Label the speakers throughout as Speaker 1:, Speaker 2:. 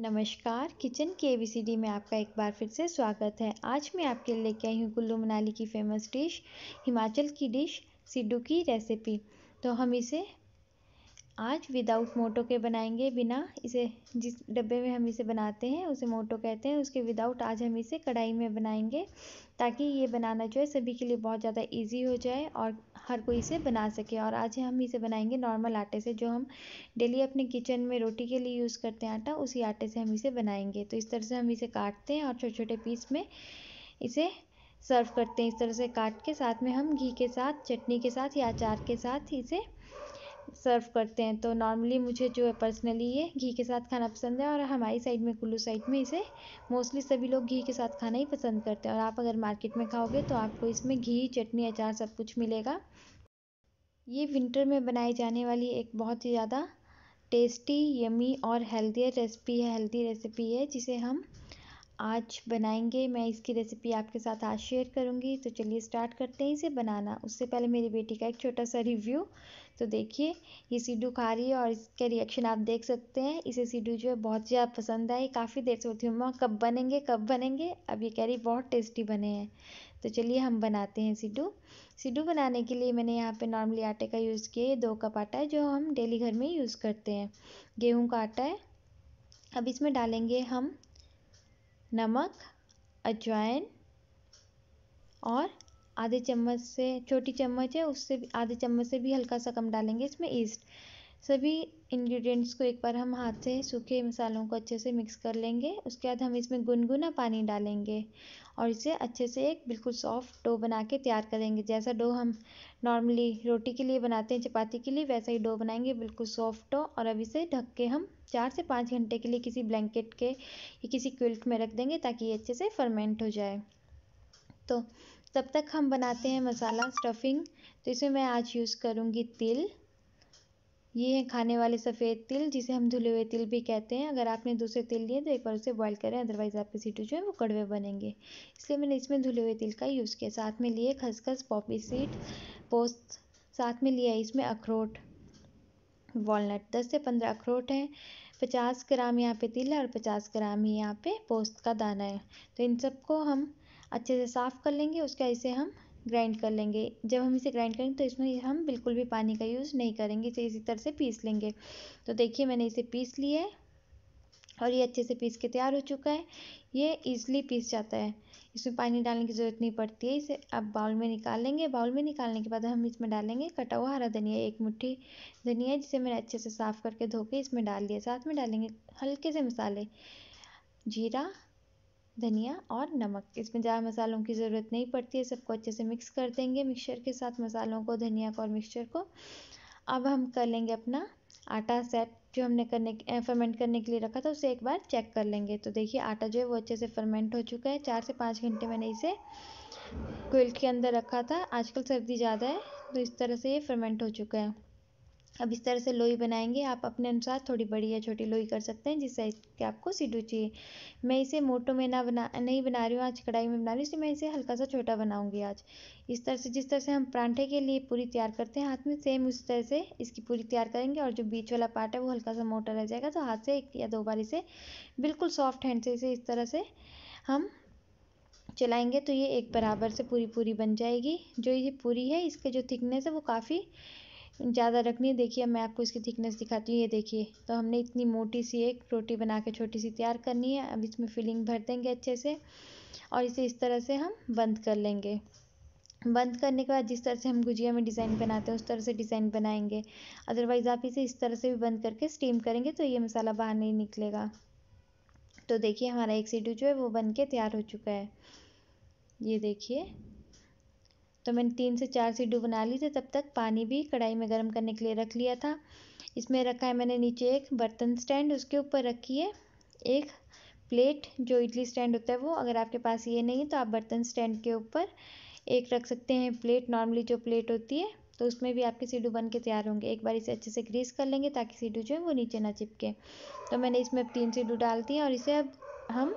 Speaker 1: नमस्कार किचन के एबीसीडी में आपका एक बार फिर से स्वागत है आज मैं आपके लिए लेके आई हूँ कुल्लू मनाली की फेमस डिश हिमाचल की डिश सिड्डू की रेसिपी तो हम इसे आज विदाउट मोटो के बनाएंगे बिना इसे जिस डब्बे में हम इसे बनाते हैं उसे मोटो कहते हैं उसके विदाउट आज हम इसे कढ़ाई में बनाएंगे ताकि ये बनाना जो है सभी के लिए बहुत ज़्यादा ईजी हो जाए और हर कोई इसे बना सके और आज हम इसे बनाएंगे नॉर्मल आटे से जो हम डेली अपने किचन में रोटी के लिए यूज़ करते हैं आटा उसी आटे से हम इसे बनाएंगे तो इस तरह से हम इसे काटते हैं और छोटे छोटे पीस में इसे सर्व करते हैं इस तरह से काट के साथ में हम घी के साथ चटनी के साथ या अचार के साथ इसे सर्व करते हैं तो नॉर्मली मुझे जो है पर्सनली ये घी के साथ खाना पसंद है और हमारी साइड में कुल्लू साइड में इसे मोस्टली सभी लोग घी के साथ खाना ही पसंद करते हैं और आप अगर मार्केट में खाओगे तो आपको इसमें घी चटनी अचार सब कुछ मिलेगा ये विंटर में बनाई जाने वाली एक बहुत ही ज़्यादा टेस्टी यमी और हेल्दी रेसिपी है हेल्दी रेसिपी है जिसे हम आज बनाएंगे मैं इसकी रेसिपी आपके साथ आज शेयर करूंगी तो चलिए स्टार्ट करते हैं इसे बनाना उससे पहले मेरी बेटी का एक छोटा सा रिव्यू तो देखिए ये सीडू खा रही है और इसका रिएक्शन आप देख सकते हैं इसे सीडू जो है बहुत ज़्यादा पसंद आई काफ़ी देर से होती हूँ माँ कब बनेंगे कब बनेंगे अब ये कह रही बहुत टेस्टी बने हैं तो चलिए हम बनाते हैं सीडू सीडू बनाने के लिए मैंने यहाँ पर नॉर्मली आटे का यूज़ किया दो कप आटा है जो हम डेली घर में यूज़ करते हैं गेहूँ का आटा है अब इसमें डालेंगे हम नमक अजवाइन और आधे चम्मच से छोटी चम्मच है उससे आधे चम्मच से भी हल्का सा कम डालेंगे इसमें ईस्ट सभी इंग्रेडिएंट्स को एक बार हम हाथ से सूखे मसालों को अच्छे से मिक्स कर लेंगे उसके बाद हम इसमें गुनगुना पानी डालेंगे और इसे अच्छे से एक बिल्कुल सॉफ्ट डो बना के तैयार करेंगे जैसा डो हम नॉर्मली रोटी के लिए बनाते हैं चपाती के लिए वैसा ही डो बनाएंगे बिल्कुल सॉफ्ट डो और अब इसे ढक के हम चार से पाँच घंटे के लिए किसी ब्लैंकेट के या किसी क्विल्ट में रख देंगे ताकि ये अच्छे से फर्मेंट हो जाए तो तब तक हम बनाते हैं मसाला स्टफिंग तो इसमें मैं आज यूज़ करूँगी तिल ये है खाने वाले सफ़ेद तिल जिसे हम धुले हुए तिल भी कहते हैं अगर आपने दूसरे तिल लिए तो एक बार उसे बॉईल करें अदरवाइज़ आपके सीटू जो है वो कड़वे बनेंगे इसलिए मैंने इसमें धुले हुए तिल का यूज़ किया साथ में लिए खसखस पॉपी सीड पोस्त साथ में लिया इसमें अखरोट वॉलट दस से पंद्रह अखरोट हैं पचास ग्राम यहाँ पे तिल है और पचास ग्राम ही यहाँ पे पोस्त का दाना है तो इन सबको हम अच्छे से साफ़ कर लेंगे उसका इसे हम ग्राइंड कर लेंगे जब हम इसे ग्राइंड करेंगे तो इसमें हम बिल्कुल भी पानी का यूज़ नहीं करेंगे इसे इसी तरह से पीस लेंगे तो देखिए मैंने इसे पीस लिया है और ये अच्छे से पीस के तैयार हो चुका है ये ईजिली पीस जाता है इसमें पानी डालने की ज़रूरत नहीं पड़ती है इसे अब बाउल में निकाल लेंगे बाउल में निकालने के बाद हम इसमें डालेंगे कटा हुआ हरा धनिया एक मुट्ठी धनिया जिसे मैंने अच्छे से साफ़ करके धो के इसमें डाल दिया साथ में डालेंगे हल्के से मसाले जीरा धनिया और नमक इसमें ज़्यादा मसालों की ज़रूरत नहीं पड़ती है सबको अच्छे से मिक्स कर देंगे मिक्सचर के साथ मसालों को धनिया को और मिक्सचर को अब हम कर लेंगे अपना आटा सेट जो हमने करने फर्मेंट करने के लिए रखा था उसे एक बार चेक कर लेंगे तो देखिए आटा जो है वो अच्छे से फर्मेंट हो चुका है चार से पाँच घंटे मैंने इसे कोयल के अंदर रखा था आजकल सर्दी ज़्यादा है तो इस तरह से ये फर्मेंट हो चुका है अब इस तरह से लोई बनाएंगे आप अपने अनुसार थोड़ी बड़ी या छोटी लोई कर सकते हैं जिस साइज़ की आपको सीडू चाहिए मैं इसे मोटो में ना बना नहीं बना रही हूँ आज कढ़ाई में बना रही हूँ इसलिए मैं इसे हल्का सा छोटा बनाऊँगी आज इस तरह से जिस तरह से हम परांठे के लिए पूरी तैयार करते हैं हाथ में सेम उस तरह से इसकी पूरी तैयार करेंगे और जो बीच वाला पार्ट है वो हल्का सा मोटा रह जाएगा तो हाथ से एक या दो बार इसे बिल्कुल सॉफ्ट हैंड से इसे इस तरह से हम चलाएंगे तो ये एक बराबर से पूरी पूरी बन जाएगी जो ये पूरी है इसके जो थिकनेस है वो काफ़ी ज़्यादा रखनी है देखिए मैं आपको इसकी थिकनेस दिखाती हूँ ये देखिए तो हमने इतनी मोटी सी एक रोटी बना के छोटी सी तैयार करनी है अब इसमें फिलिंग भर देंगे अच्छे से और इसे इस तरह से हम बंद कर लेंगे बंद करने के बाद जिस तरह से हम गुजिया में डिज़ाइन बनाते हैं उस तरह से डिज़ाइन बनाएंगे अदरवाइज़ आप इसे इस तरह से भी बंद करके स्टीम करेंगे तो ये मसाला बाहर नहीं निकलेगा तो देखिए हमारा एक सीडू जो है वो बन के तैयार हो चुका है ये देखिए तो मैंने तीन से चार सीडू बना ली थी तब तक पानी भी कढ़ाई में गर्म करने के लिए रख लिया था इसमें रखा है मैंने नीचे एक बर्तन स्टैंड उसके ऊपर रखी है एक प्लेट जो इडली स्टैंड होता है वो अगर आपके पास ये नहीं है तो आप बर्तन स्टैंड के ऊपर एक रख सकते हैं प्लेट नॉर्मली जो प्लेट होती है तो उसमें भी आपके सीडू बन के तैयार होंगे एक बार इसे अच्छे से ग्रीस कर लेंगे ताकि सीडू जो है वो नीचे ना चिपके तो मैंने इसमें अब तीन सीडू डाल दी और इसे अब हम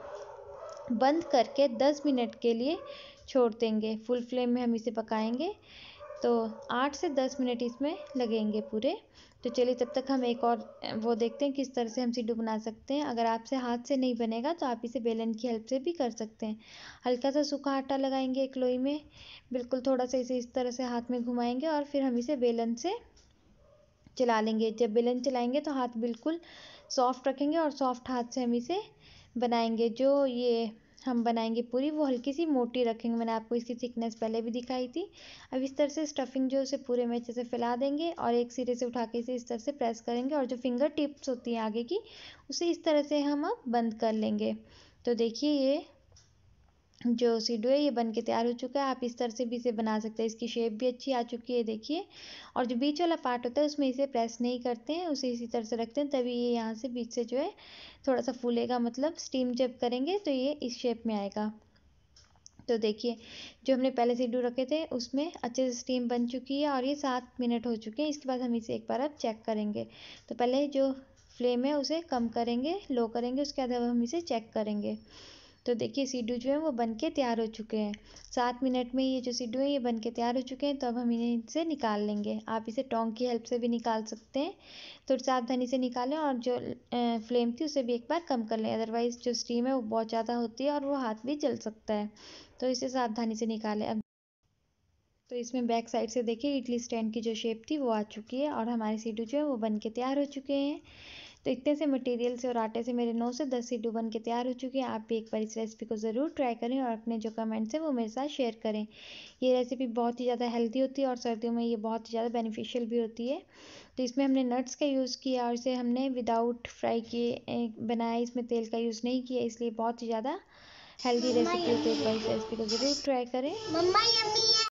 Speaker 1: बंद करके दस मिनट के लिए छोड़ देंगे फुल फ्लेम में हम इसे पकाएंगे तो आठ से दस मिनट इसमें लगेंगे पूरे तो चलिए तब तक हम एक और वो देखते हैं किस तरह से हम सिड्डू बना सकते हैं अगर आपसे हाथ से नहीं बनेगा तो आप इसे बेलन की हेल्प से भी कर सकते हैं हल्का सा सूखा आटा लगाएंगे एक लोई में बिल्कुल थोड़ा सा इसे इस तरह से हाथ में घुमाएंगे और फिर हम इसे बेलन से चला लेंगे जब बेलन चलाएंगे तो हाथ बिल्कुल सॉफ्ट रखेंगे और सॉफ्ट हाथ से हम इसे बनाएंगे जो ये हम बनाएंगे पूरी वो हल्की सी मोटी रखेंगे मैंने आपको इसकी थिकनेस पहले भी दिखाई थी अब इस तरह से स्टफिंग जो उसे पूरे में अच्छे से फैला देंगे और एक सिरे से उठा के इसे इस तरह से प्रेस करेंगे और जो फिंगर टिप्स होती हैं आगे की उसे इस तरह से हम अब बंद कर लेंगे तो देखिए ये जो सीडो है ये बन के तैयार हो चुका है आप इस तरह से भी इसे बना सकते हैं इसकी शेप भी अच्छी आ चुकी है देखिए और जो बीच वाला पार्ट होता है उसमें इसे प्रेस नहीं करते हैं उसे इसी तरह से रखते हैं तभी ये यहाँ से बीच से जो है थोड़ा सा फूलेगा मतलब स्टीम जब करेंगे तो ये इस शेप में आएगा तो देखिए जो हमने पहले सीडू रखे थे उसमें अच्छे से स्टीम बन चुकी है और ये सात मिनट हो चुके हैं इसके बाद हम इसे एक बार अब चेक करेंगे तो पहले जो फ्लेम है उसे कम करेंगे लो करेंगे उसके बाद हम इसे चेक करेंगे तो देखिए सीडू जो है वो बन के तैयार हो चुके हैं सात मिनट में ये जो सीडू है ये बन के तैयार हो चुके हैं तो अब हम इन्हें इनसे निकाल लेंगे आप इसे टोंग की हेल्प से भी निकाल सकते हैं तो सावधानी से निकालें और जो फ्लेम थी उसे भी एक बार कम कर लें अदरवाइज़ जो स्टीम है वो बहुत ज़्यादा होती है और वो हाथ भी जल सकता है तो इसे सावधानी से निकालें अब तो इसमें बैक साइड से देखिए इडली स्टैंड की जो शेप थी वो आ चुकी है और हमारे सीडू जो है वो बन के तैयार हो चुके हैं तो इतने से मटेरियल से और आटे से मेरे नौ से दस सीडू बन के तैयार हो चुके हैं आप भी एक बार इस रेसिपी को ज़रूर ट्राई करें और अपने जो कमेंट्स हैं वो मेरे साथ शेयर करें ये रेसिपी बहुत ही ज़्यादा हेल्दी होती है और सर्दियों में ये बहुत ही ज़्यादा बेनिफिशियल भी होती है तो इसमें हमने नट्स का यूज़ किया और इसे हमने विदाउट फ्राई किए बनाया इसमें तेल का यूज़ नहीं किया इसलिए बहुत ही ज़्यादा हेल्दी रेसिपी होती है इस रेसिपी को ज़रूर ट्राई करें